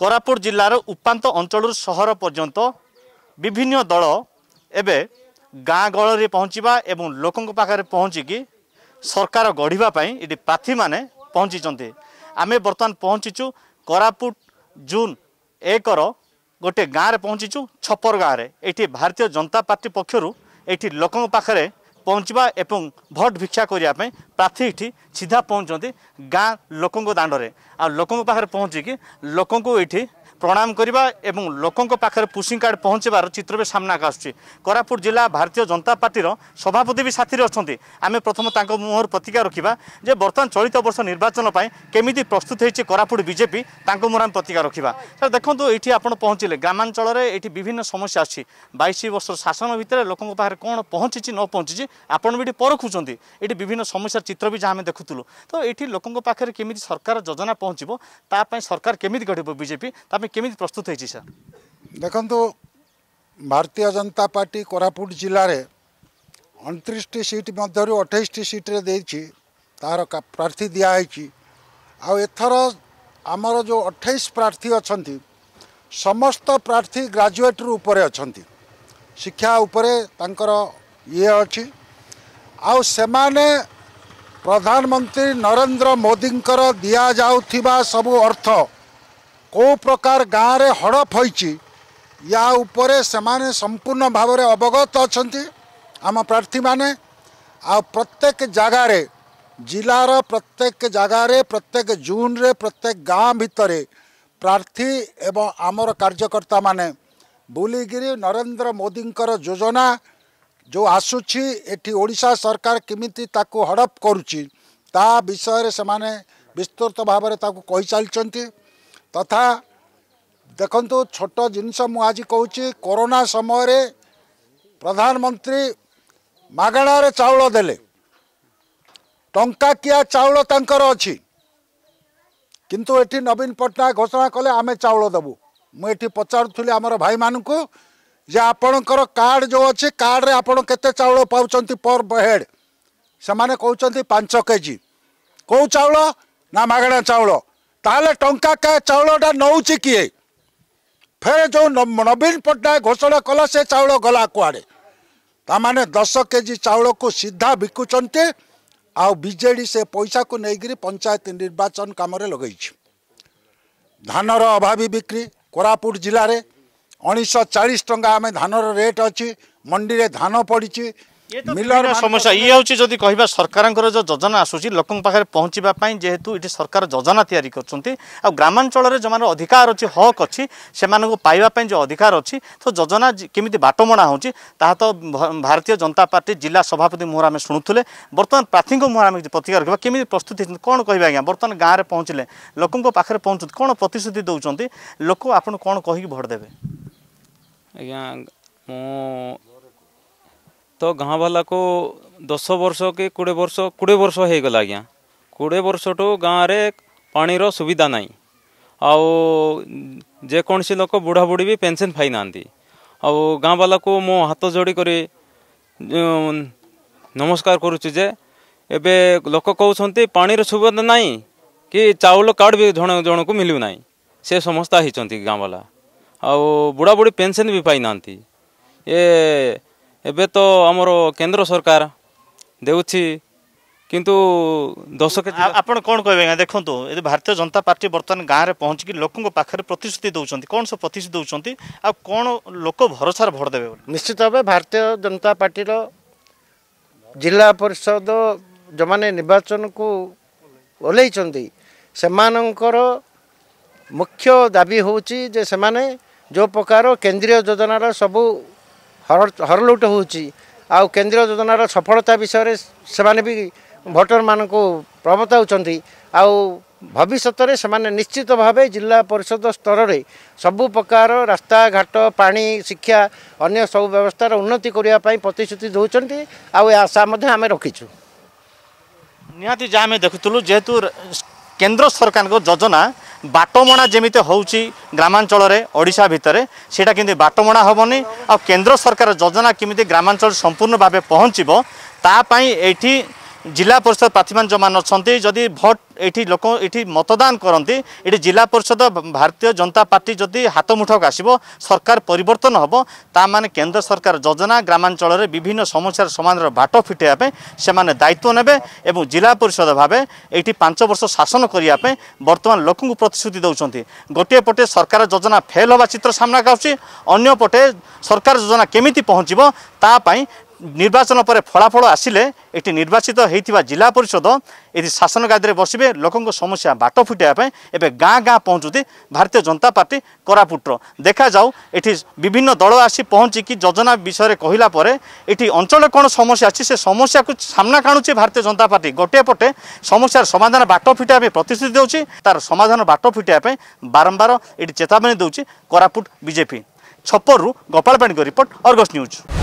କୋରାପୁଟ ଜିଲ୍ଲାର ଉପାନ୍ତ ଅଞ୍ଚଳରୁ ସହର ପର୍ଯ୍ୟନ୍ତ ବିଭିନ୍ନ ଦଳ ଏବେ ଗାଁ ଗହଳରେ ପହଞ୍ଚିବା ଏବଂ ଲୋକଙ୍କ ପାଖରେ ପହଞ୍ଚିକି ସରକାର ଗଢ଼ିବା ପାଇଁ ଏଠି ପ୍ରାର୍ଥୀମାନେ ପହଞ୍ଚିଛନ୍ତି ଆମେ ବର୍ତ୍ତମାନ ପହଞ୍ଚିଛୁ କୋରାପୁଟ ଜୁନ୍ ଏକର ଗୋଟିଏ ଗାଁରେ ପହଞ୍ଚିଛୁ ଛପର ଗାଁରେ ଏଠି ଭାରତୀୟ ଜନତା ପାର୍ଟି ପକ୍ଷରୁ ଏଠି ଲୋକଙ୍କ ପାଖରେ ପହଞ୍ଚିବା ଏବଂ ଭୋଟ୍ ଭିକ୍ଷା କରିବା ପାଇଁ ପ୍ରାର୍ଥୀ ଏଠି ସିଧା ପହଞ୍ଚନ୍ତି ଗାଁ ଲୋକଙ୍କ ଦାଣ୍ଡରେ ଆଉ ଲୋକଙ୍କ ପାଖରେ ପହଞ୍ଚିକି ଲୋକଙ୍କୁ ଏଇଠି প্রণাম করা এবং লোক পাখে পুষিং কার্ড পৌঁছবার চিত্র বি সামনা আসছে কোরাপুট জেলা ভারতীয় জনতা পার্টির সভাপতি বি সাথে অনেক আমি প্রথম তাঁর মুহর প্রতীক্ষা রাখা যে বর্তমান চলিত বর্ষ নির্বাচন কমিটি প্রস্তুত হয়েছে কোরাপুট বিজেপি তাঁর মুহর আমি প্রতীক্ষা রাখা স্যার দেখুন এটি আপনার পৌঁছলে গ্রামাঞ্চলের এটি বিভিন্ন সমস্যা আছে বাইশ বর্ষ শাসন ভিতরে লোক পাখে কোণ পৌঁছিছি ন পৌঁছিছি আপনার এটি পরখুচার এটি বিভিন্ন সমস্যার চিত্র বি যা আমি দেখুলু তো এটি লোক পাখে কমিটি সরকার যোজনা পৌঁছব তা সরকার কমিটি গড়ব বিজেপি তা ପାଇଁ କେମିତି ପ୍ରସ୍ତୁତ ହେଇଛି ସାର୍ ଦେଖନ୍ତୁ ଭାରତୀୟ ଜନତା ପାର୍ଟି କୋରାପୁଟ ଜିଲ୍ଲାରେ ଅଣତିରିଶଟି ସିଟ୍ ମଧ୍ୟରୁ ଅଠେଇଶଟି ସିଟ୍ରେ ଦେଇଛି ତା'ର ପ୍ରାର୍ଥୀ ଦିଆହେଇଛି ଆଉ ଏଥର ଆମର ଯେଉଁ ଅଠେଇଶ ପ୍ରାର୍ଥୀ ଅଛନ୍ତି ସମସ୍ତ ପ୍ରାର୍ଥୀ ଗ୍ରାଜୁଏଟ୍ରୁ ଉପରେ ଅଛନ୍ତି ଶିକ୍ଷା ଉପରେ ତାଙ୍କର ଇଏ ଅଛି ଆଉ ସେମାନେ ପ୍ରଧାନମନ୍ତ୍ରୀ ନରେନ୍ଦ୍ର ମୋଦିଙ୍କର ଦିଆଯାଉଥିବା ସବୁ ଅର୍ଥ କେଉଁ ପ୍ରକାର ଗାଁରେ ହଡ଼ପ ହୋଇଛି ୟା ଉପରେ ସେମାନେ ସମ୍ପୂର୍ଣ୍ଣ ଭାବରେ ଅବଗତ ଅଛନ୍ତି ଆମ ପ୍ରାର୍ଥୀମାନେ ଆଉ ପ୍ରତ୍ୟେକ ଜାଗାରେ ଜିଲ୍ଲାର ପ୍ରତ୍ୟେକ ଜାଗାରେ ପ୍ରତ୍ୟେକ ଜୁନ୍ରେ ପ୍ରତ୍ୟେକ ଗାଁ ଭିତରେ ପ୍ରାର୍ଥୀ ଏବଂ ଆମର କାର୍ଯ୍ୟକର୍ତ୍ତାମାନେ ବୁଲିକିରି ନରେନ୍ଦ୍ର ମୋଦିଙ୍କର ଯୋଜନା ଯେଉଁ ଆସୁଛି ଏଠି ଓଡ଼ିଶା ସରକାର କେମିତି ତାକୁ ହଡ଼ପ କରୁଛି ତା ବିଷୟରେ ସେମାନେ ବିସ୍ତୃତ ଭାବରେ ତାକୁ କହିଚାଲିଛନ୍ତି ତଥା ଦେଖନ୍ତୁ ଛୋଟ ଜିନିଷ ମୁଁ ଆଜି କହୁଛି କରୋନା ସମୟରେ ପ୍ରଧାନମନ୍ତ୍ରୀ ମାଗଣାରେ ଚାଉଳ ଦେଲେ ଟଙ୍କାକିଆ ଚାଉଳ ତାଙ୍କର ଅଛି କିନ୍ତୁ ଏଠି ନବୀନ ପଟ୍ଟନାୟକ ଘୋଷଣା କଲେ ଆମେ ଚାଉଳ ଦେବୁ ମୁଁ ଏଠି ପଚାରୁଥିଲି ଆମର ଭାଇମାନଙ୍କୁ ଯେ ଆପଣଙ୍କର କାର୍ଡ଼ ଯେଉଁ ଅଛି କାର୍ଡ଼ରେ ଆପଣ କେତେ ଚାଉଳ ପାଉଛନ୍ତି ପର୍ ହେଡ଼୍ ସେମାନେ କହୁଛନ୍ତି ପାଞ୍ଚ କେ ଜି କେଉଁ ଚାଉଳ ନା ମାଗଣା ଚାଉଳ ତାହେଲେ ଟଙ୍କା କାହା ଚାଉଳଟା ନେଉଛି କିଏ ଫେରେ ଯେଉଁ ନବୀନ ପଟ୍ଟନାୟକ ଘୋଷଣା କଲା ସେ ଚାଉଳ ଗଲା କୁଆଡ଼େ ତାମାନେ ଦଶ କେ ଜି ଚାଉଳକୁ ସିଧା ବିକୁଛନ୍ତି ଆଉ ବିଜେଡ଼ି ସେ ପଇସାକୁ ନେଇକିରି ପଞ୍ଚାୟତ ନିର୍ବାଚନ କାମରେ ଲଗେଇଛି ଧାନର ଅଭାବୀ ବିକ୍ରି କୋରାପୁଟ ଜିଲ୍ଲାରେ ଉଣେଇଶହ ଚାଳିଶ ଟଙ୍କା ଆମେ ଧାନର ରେଟ୍ ଅଛି ମଣ୍ଡିରେ ଧାନ ପଡ଼ିଛି ମିଲର ସମସ୍ୟା ଇଏ ହେଉଛି ଯଦି କହିବା ସରକାରଙ୍କର ଯେଉଁ ଯୋଜନା ଆସୁଛି ଲୋକଙ୍କ ପାଖରେ ପହଞ୍ଚିବା ପାଇଁ ଯେହେତୁ ଏଠି ସରକାର ଯୋଜନା ତିଆରି କରୁଛନ୍ତି ଆଉ ଗ୍ରାମାଞ୍ଚଳରେ ଯେଉଁମାନଙ୍କର ଅଧିକାର ଅଛି ହକ୍ ଅଛି ସେମାନଙ୍କୁ ପାଇବା ପାଇଁ ଯେଉଁ ଅଧିକାର ଅଛି ତ ଯୋଜନା କେମିତି ବାଟମଣା ହେଉଛି ତାହା ତ ଭାରତୀୟ ଜନତା ପାର୍ଟି ଜିଲ୍ଲା ସଭାପତି ମୁହଁରେ ଆମେ ଶୁଣୁଥିଲେ ବର୍ତ୍ତମାନ ପ୍ରାର୍ଥୀଙ୍କ ମୁହଁରେ ଆମେ ପ୍ରତିକାର ରଖିବା କେମିତି ପ୍ରସ୍ତୁତି ହେଇଛନ୍ତି କ'ଣ କହିବେ ଆଜ୍ଞା ବର୍ତ୍ତମାନ ଗାଁରେ ପହଞ୍ଚିଲେ ଲୋକଙ୍କ ପାଖରେ ପହଞ୍ଚୁଛନ୍ତି କ'ଣ ପ୍ରତିଶ୍ରୁତି ଦେଉଛନ୍ତି ଲୋକ ଆପଣ କ'ଣ କହିକି ଭୋଟ୍ ଦେବେ ଆଜ୍ଞା ମୁଁ ତ ଗାଁବାଲାକୁ ଦଶ ବର୍ଷ କି କୋଡ଼ିଏ ବର୍ଷ କୋଡ଼ିଏ ବର୍ଷ ହେଇଗଲା ଆଜ୍ଞା କୋଡ଼ିଏ ବର୍ଷଠୁ ଗାଁରେ ପାଣିର ସୁବିଧା ନାହିଁ ଆଉ ଯେକୌଣସି ଲୋକ ବୁଢ଼ାବୁଢ଼ୀ ବି ପେନ୍ସନ୍ ପାଇନାହାନ୍ତି ଆଉ ଗାଁବାଲାକୁ ମୁଁ ହାତ ଯୋଡ଼ି କରି ନମସ୍କାର କରୁଛି ଯେ ଏବେ ଲୋକ କହୁଛନ୍ତି ପାଣିର ସୁବିଧା ନାହିଁ କି ଚାଉଳ କାର୍ଡ଼ ବି ଜଣ ଜଣକୁ ମିଳୁନାହିଁ ସେ ସମସ୍ୟା ହେଇଛନ୍ତି ଗାଁବାଲା ଆଉ ବୁଢ଼ାବୁଢ଼ୀ ପେନ୍ସନ୍ ବି ପାଇନାହାନ୍ତି ଏ ଏବେ ତ ଆମର କେନ୍ଦ୍ର ସରକାର ଦେଉଛି କିନ୍ତୁ ଦଶ କେଜି ଆପଣ କ'ଣ କହିବେ ଆଜ୍ଞା ଦେଖନ୍ତୁ ଏଇ ଭାରତୀୟ ଜନତା ପାର୍ଟି ବର୍ତ୍ତମାନ ଗାଁରେ ପହଞ୍ଚିକି ଲୋକଙ୍କ ପାଖରେ ପ୍ରତିଶ୍ରୁତି ଦେଉଛନ୍ତି କ'ଣ ସବୁ ପ୍ରତିଶ୍ରୁତି ଦେଉଛନ୍ତି ଆଉ କ'ଣ ଲୋକ ଭରସାରେ ଭୋଟ ଦେବେ ବୋଲି ନିଶ୍ଚିତ ଭାବେ ଭାରତୀୟ ଜନତା ପାର୍ଟିର ଜିଲ୍ଲା ପରିଷଦ ଯେଉଁମାନେ ନିର୍ବାଚନକୁ ଓହ୍ଲାଇଛନ୍ତି ସେମାନଙ୍କର ମୁଖ୍ୟ ଦାବି ହେଉଛି ଯେ ସେମାନେ ଯେଉଁ ପ୍ରକାର କେନ୍ଦ୍ରୀୟ ଯୋଜନାର ସବୁ हरलुट हुन्छ आउँ केन्द्रीय जोजनार सफलता विषय भोटर म बताउँछ आउ भविष्य निश्चित भाइ जा परिषद स्तर स्तरै सब प्रकार रास्ता घाट रास्था शिक्षा अन्य सब व्यवस्था व्यवस्थित उन्नतिको प्रतिश्रुति दोस्रो आउँ आशा आमे रु नि जहाँ हामी देखुलु जु केन्द्र सरकारको जोजना ବାଟମଣା ଯେମିତି ହେଉଛି ଗ୍ରାମାଞ୍ଚଳରେ ଓଡ଼ିଶା ଭିତରେ ସେଇଟା କେମିତି ବାଟମଣା ହେବନି ଆଉ କେନ୍ଦ୍ର ସରକାର ଯୋଜନା କେମିତି ଗ୍ରାମାଞ୍ଚଳ ସମ୍ପୂର୍ଣ୍ଣ ଭାବେ ପହଞ୍ଚିବ ତା ପାଇଁ ଏଇଠି জেলা পরিষদ প্রার্থীমান জমান অনেক যদি ভোট এটি লোক এটি মতদান করতে এটি জেলা পরিষদ ভারতীয় জনতা পার্টি যদি হাত মুঠক আসব সরকার পরিবর্তন হব তা মানে কেন্দ্র সরকার যোজনা গ্রামাঞ্চলের বিভিন্ন সমস্যার সমাধানের বাট ফিটাইবা সে দায়িত্ব নেবে এবং জেলা পরিষদ ভাবে এটি পাঁচ বর্ষ শাসন করা বর্তমান লোক প্রতিশ্রুতি দৌঁচ গোটিয়ে পটে সরকার যোজনা ফেল হওয়া চিত্র সামনাকে আসছে অন্যপটে সরকার যোজনা কেমিতি পৌঁছব তা নির্বাচন পরে ফলাফল আসলে এটি নির্বাচিত হয়ে জেলা পরিষদ এটি শাসন গাদীরে বসবে লোক সমস্যা বাট ফুটাইবা এবে গাঁ গাঁ পৌঁছুতি ভারতীয় জনতা পার্টি কোরাপুটর দেখা যাও এটি বিভিন্ন দল আসি পৌঁছি কি যোজনা বিষয়ে কহিলা পরে এটি অঞ্চলে কোণ সমস্যা আছে সে সমস্যাকে সামনা কাণুছে ভারতীয় জনতা পার্টি গোটিয়ে পটে সমস্যার সমাধান বাট ফিটাইবা প্রতিশ্রুতি দেউছি তার সমাধান বাট ফিটাইবা বারম্বার এটি চেতাবনী দেউছি কোরাপুট বিজেপি ছপরু Gopal Panik report Argus news